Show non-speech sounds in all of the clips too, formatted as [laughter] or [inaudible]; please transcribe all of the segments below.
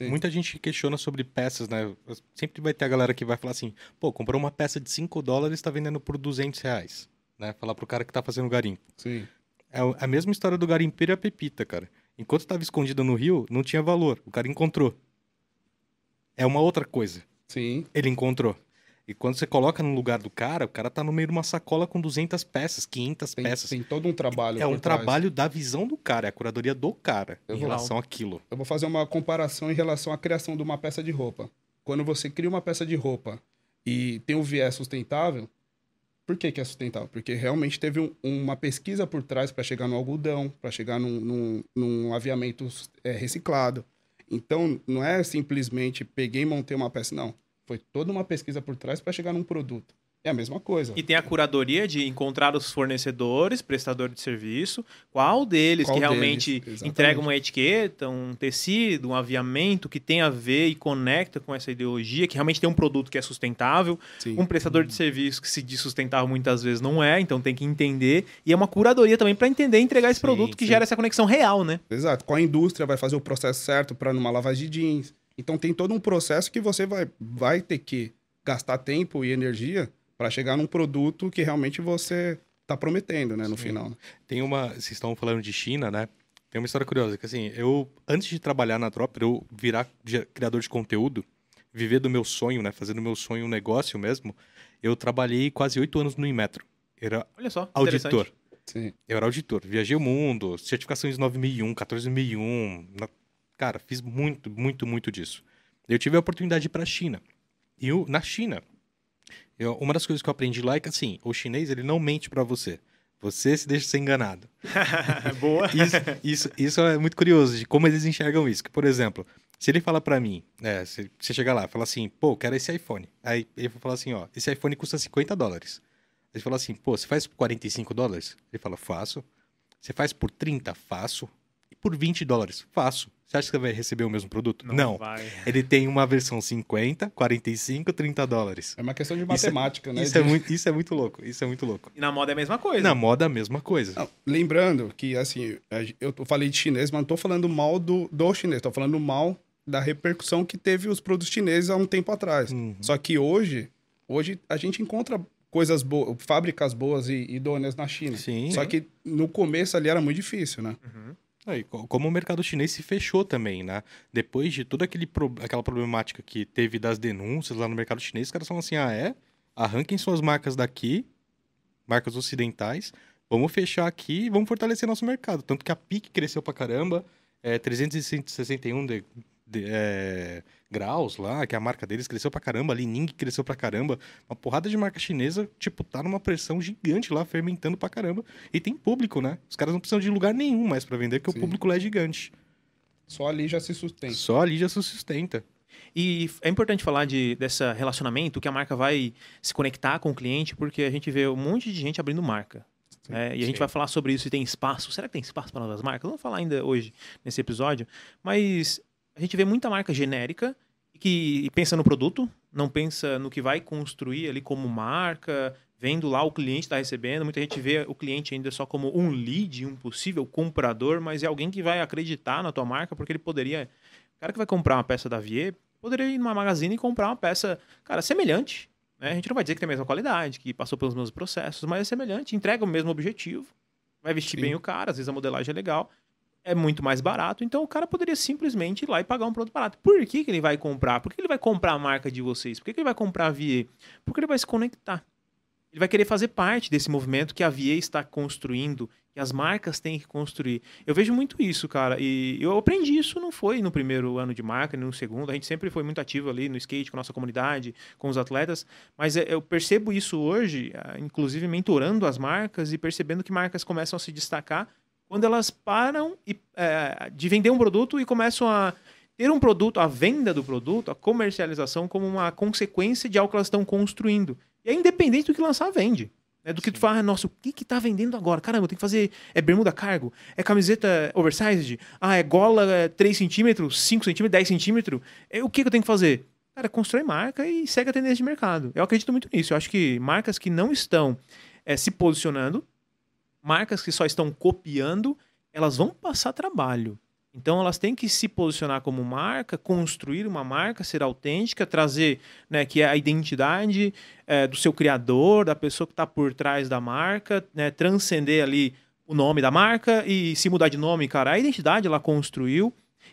Sim. Muita gente questiona sobre peças, né? Sempre vai ter a galera que vai falar assim, pô, comprou uma peça de 5 dólares e está vendendo por 200 reais, né? Falar pro cara que tá fazendo garimpo. Sim. É, é a mesma história do garimpeiro e a pepita, cara. Enquanto estava escondida no rio, não tinha valor. O cara encontrou. É uma outra coisa. Sim. Ele encontrou. E quando você coloca no lugar do cara, o cara tá no meio de uma sacola com 200 peças, 500 tem, peças. Tem todo um trabalho. É um trás. trabalho da visão do cara, é a curadoria do cara eu em vou, relação àquilo. Eu vou fazer uma comparação em relação à criação de uma peça de roupa. Quando você cria uma peça de roupa e tem um viés sustentável, por que, que é sustentável? Porque realmente teve um, uma pesquisa por trás para chegar no algodão, para chegar num, num, num aviamento é, reciclado. Então, não é simplesmente peguei e montei uma peça, não foi toda uma pesquisa por trás para chegar num produto. É a mesma coisa. E tem a curadoria de encontrar os fornecedores, prestador de serviço, qual deles qual que realmente deles? entrega uma etiqueta, um tecido, um aviamento que tem a ver e conecta com essa ideologia, que realmente tem um produto que é sustentável, Sim. um prestador de serviço que se diz sustentável muitas vezes não é, então tem que entender. E é uma curadoria também para entender e entregar esse Sim, produto que gera essa conexão real, né? Exato. Qual indústria vai fazer o processo certo para numa lavagem de jeans? Então tem todo um processo que você vai, vai ter que gastar tempo e energia para chegar num produto que realmente você está prometendo, né, no Sim. final. Né? Tem uma, vocês estão falando de China, né? Tem uma história curiosa que assim, eu antes de trabalhar na Dropper, eu virar criador de conteúdo, viver do meu sonho, né, fazendo meu sonho um negócio mesmo, eu trabalhei quase oito anos no Inmetro. Era Olha só, auditor. Sim. Eu era auditor, viajei o mundo, certificações 9001, 14001, Cara, fiz muito, muito, muito disso. Eu tive a oportunidade de ir para a China. E eu, na China, eu, uma das coisas que eu aprendi lá é que, assim, o chinês, ele não mente para você. Você se deixa ser enganado. [laughs] Boa! Isso, isso, isso, é muito curioso, de como eles enxergam isso. Que, por exemplo, se ele fala para mim, é, se você chegar lá fala assim, pô, quero esse iPhone. Aí ele vai falar assim, ó, esse iPhone custa 50 dólares. Ele fala assim, pô, você faz por 45 dólares? Ele fala, faço. Você faz por 30? Faço. E por 20 dólares? Faço. Você acha que você vai receber o mesmo produto? Não. não. Ele tem uma versão 50, 45, 30 dólares. É uma questão de matemática, isso é, né? Isso é, muito, isso é muito louco. Isso é muito louco. E na moda é a mesma coisa. Na moda é a mesma coisa. Não, lembrando que, assim, eu falei de chinês, mas não estou falando mal do, do chinês, estou falando mal da repercussão que teve os produtos chineses há um tempo atrás. Uhum. Só que hoje, hoje a gente encontra coisas boas, fábricas boas e idôneas na China. Sim. Só que no começo ali era muito difícil, né? Uhum. É, como o mercado chinês se fechou também, né? Depois de toda aquele pro... aquela problemática que teve das denúncias lá no mercado chinês, os caras falam assim: ah, é? Arranquem suas marcas daqui, marcas ocidentais, vamos fechar aqui e vamos fortalecer nosso mercado. Tanto que a PIC cresceu pra caramba, é, 361 de é, graus lá, que a marca deles cresceu pra caramba, a Li cresceu pra caramba. Uma porrada de marca chinesa, tipo, tá numa pressão gigante lá, fermentando pra caramba. E tem público, né? Os caras não precisam de lugar nenhum mais para vender, porque Sim. o público lá é gigante. Só ali já se sustenta. Só ali já se sustenta. E é importante falar de, desse relacionamento que a marca vai se conectar com o cliente, porque a gente vê um monte de gente abrindo marca. Sim, né? e sim. a gente vai falar sobre isso se tem espaço. Será que tem espaço para novas marcas? Vamos falar ainda hoje nesse episódio. Mas a gente vê muita marca genérica que pensa no produto, não pensa no que vai construir ali como marca, vendo lá o cliente está recebendo. Muita gente vê o cliente ainda só como um lead, um possível comprador, mas é alguém que vai acreditar na tua marca, porque ele poderia. O cara que vai comprar uma peça da Vie poderia ir numa magazine e comprar uma peça, cara, semelhante. Né? A gente não vai dizer que tem a mesma qualidade, que passou pelos mesmos processos, mas é semelhante, entrega o mesmo objetivo, vai vestir Sim. bem o cara, às vezes a modelagem é legal é muito mais barato, então o cara poderia simplesmente ir lá e pagar um produto barato. Por que, que ele vai comprar? Por que ele vai comprar a marca de vocês? Por que, que ele vai comprar a VA? Porque ele vai se conectar. Ele vai querer fazer parte desse movimento que a VA está construindo, que as marcas têm que construir. Eu vejo muito isso, cara, e eu aprendi isso, não foi no primeiro ano de marca, nem no segundo, a gente sempre foi muito ativo ali no skate, com a nossa comunidade, com os atletas, mas é, eu percebo isso hoje, ah, inclusive mentorando as marcas e percebendo que marcas começam a se destacar quando elas param e, é, de vender um produto e começam a ter um produto, a venda do produto, a comercialização como uma consequência de algo que elas estão construindo. E é independente do que lançar, vende. Né? Do Sim. que tu fala, nossa, o que que tá vendendo agora? Caramba, eu tenho que fazer. É bermuda cargo? É camiseta oversized? Ah, é gola 3 é, centímetros, 5 centímetros, 10 centímetros? É, o que, que eu tenho que fazer? Cara, constrói marca e segue a tendência de mercado. Eu acredito muito nisso. Eu acho que marcas que não estão é, se posicionando marcas que só estão copiando, elas vão passar trabalho. Então elas têm que se posicionar como marca, construir uma marca, ser autêntica, trazer né, que é a identidade é, do seu criador, da pessoa que está por trás da marca, né, transcender ali o nome da marca e se mudar de nome, cara, a identidade ela construiu.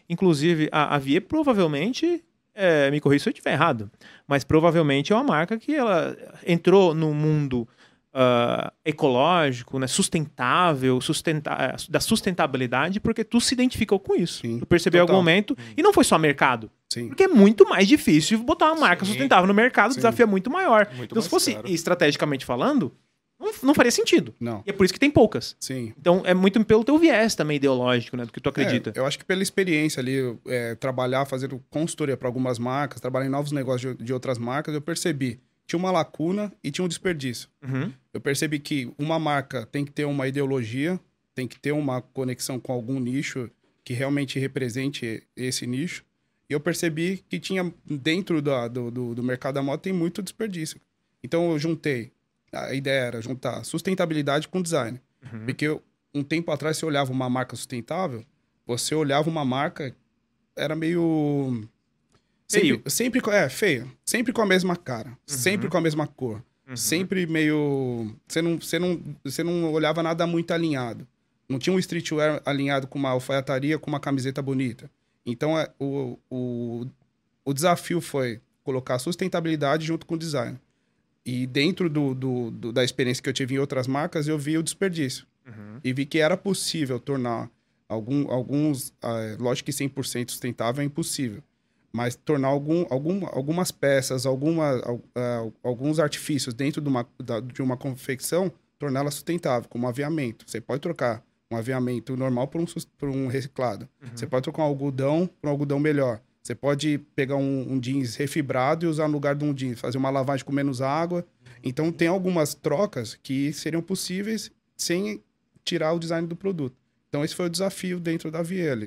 Inclusive, a, a Vie provavelmente, é, me corri se eu estiver errado, mas provavelmente é uma marca que ela entrou no mundo uh, ecológico, né, sustentável, sustenta eh, da sustentabilidade, porque tu se identificou com isso. Sim, tu percebeu total. algum momento. Sim. E não foi só mercado. Sim. Porque é muito mais difícil botar uma marca sustentável no mercado, o desafio é muito maior. Muito então, se fosse caro. estrategicamente falando, não, não, faria sentido. Não. E é por isso que tem poucas. Sim. Então é muito pelo teu viés também ideológico, né? Do que tu acredita. É, eu acho que pela experiência ali, é, trabalhar, fazendo consultoria para algumas marcas, trabalhar em novos negócios de, de outras marcas, eu percebi tinha uma lacuna e tinha um desperdício. Uhum. Eu percebi que uma marca tem que ter uma ideologia, tem que ter uma conexão com algum nicho que realmente represente esse nicho. E eu percebi que tinha, dentro da, do, do, do mercado da moda, tem muito desperdício. Então eu juntei, a ideia era juntar sustentabilidade com design. Uhum. Porque um tempo atrás, você olhava uma marca sustentável, você olhava uma marca, era meio Feio. Sempre, sempre, é, feio. Sempre com a mesma cara. Uhum. Sempre com a mesma cor. Uhum. Sempre meio. Você não, você, não, você não olhava nada muito alinhado. Não tinha um streetwear alinhado com uma alfaiataria, com uma camiseta bonita. Então, é, o, o, o desafio foi colocar sustentabilidade junto com o design. E dentro do, do, do, da experiência que eu tive em outras marcas, eu vi o desperdício. Uhum. E vi que era possível tornar algum, alguns. Uh, lógico que 100% sustentável é impossível mas tornar algum, algum, algumas peças, alguma, uh, alguns artifícios dentro de uma, de uma confecção, torná-la sustentável, como aviamento. Você pode trocar um aviamento normal por um, por um reciclado. Uhum. Você pode trocar um algodão por um algodão melhor. Você pode pegar um, um, jeans refibrado e usar no lugar de um jeans, fazer uma lavagem com menos água. Então, tem algumas trocas que seriam possíveis sem tirar o design do produto. Então, esse foi o desafio dentro da Viele.